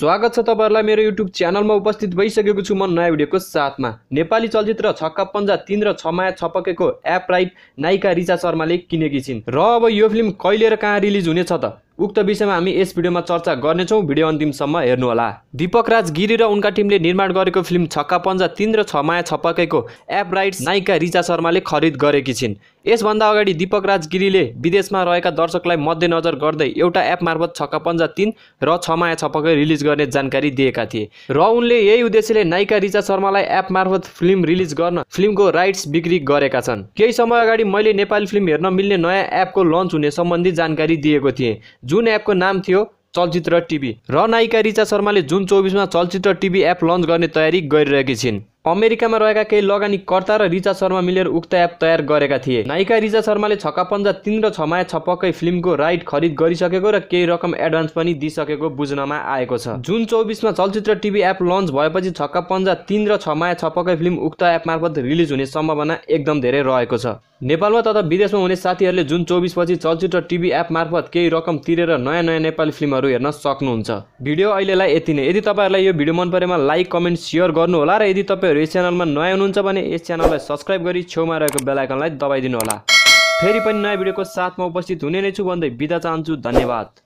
स्वागत छ तपाईँहरूलाई मेरो युट्युब च्यानलमा उपस्थित भइसकेको छु म नयाँ भिडियोको साथमा नेपाली चलचित्र छक्का पन्जा तिन र छमाया छपकेको एप राइट नायिका रिचा शर्माले किनेकी छिन् र अब यो फिल्म कहिले र कहाँ रिलिज हुनेछ त उक्त विषयमा हामी यस भिडियोमा चर्चा गर्नेछौँ भिडियो अन्तिमसम्म हेर्नुहोला दिपक राज गिरी र उनका टिमले निर्माण गरेको फिल्म छक्का पन्जा तिन र छमाया छपकेको एप राइट्स नायिका रिचा शर्माले खरिद गरेकी छिन् यसभन्दा अगाडि दीपक राज गिरीले विदेशमा रहेका दर्शकलाई मध्यनजर गर्दै एउटा एप मार्फत छक्का पन्जा तिन र छमाया छपकै रिलिज गर्ने जानकारी दिएका थिए र उनले यही उद्देश्यले नायिका रिचा शर्मालाई एप मार्फत फिल्म रिलिज गर्न फिल्मको राइट्स बिक्री गरेका छन् केही समय अगाडि मैले नेपाली फिल्म हेर्न मिल्ने नयाँ एपको लन्च हुने सम्बन्धी जानकारी दिएको थिएँ जुन एपको नाम थियो चलचित्र टिभी र नायिका रिचा शर्माले जुन चौबिसमा चलचित्र टिभी एप लन्च गर्ने तयारी गरिरहेकी छिन् अमेरिकामा रहेका केही लगानीकर्ता र रिचा शर्मा मिलेर उक्त एप तयार गरेका थिए नायिका रिचा शर्माले छक्कापन्जा तिन र छमाया छपक्कै फिल्मको राइट खरिद गरिसकेको र केही रकम एडभान्स पनि दिइसकेको बुझ्नमा आएको छ जुन चौबिसमा चलचित्र टिभी एप लन्च भएपछि छक्कापन्जा तिन र छमाया छपक्कै फिल्म उक्त एप मार्फत रिलिज हुने सम्भावना एकदम धेरै रहेको छ नेपालमा तथा विदेशमा हुने साथीहरूले जुन चौबिसपछि चलचित्र टिभी एप मार्फत केही रकम तिरेर नयाँ नयाँ नेपाली फिल्महरू हेर्न सक्नुहुन्छ भिडियो अहिलेलाई यति नै यदि तपाईँहरूलाई यो भिडियो मन परेमा लाइक कमेन्ट सेयर गर्नुहोला र यदि तपाईँ तपाईँहरू यस च्यानलमा नयाँ हुनुहुन्छ भने यस च्यानललाई सब्सक्राइब गरी छेउमा रहेको बेलायकनलाई दबाइदिनु होला फेरि पनि नयाँ भिडियोको साथमा उपस्थित हुने नै छु भन्दै बिदा चाहन्छु धन्यवाद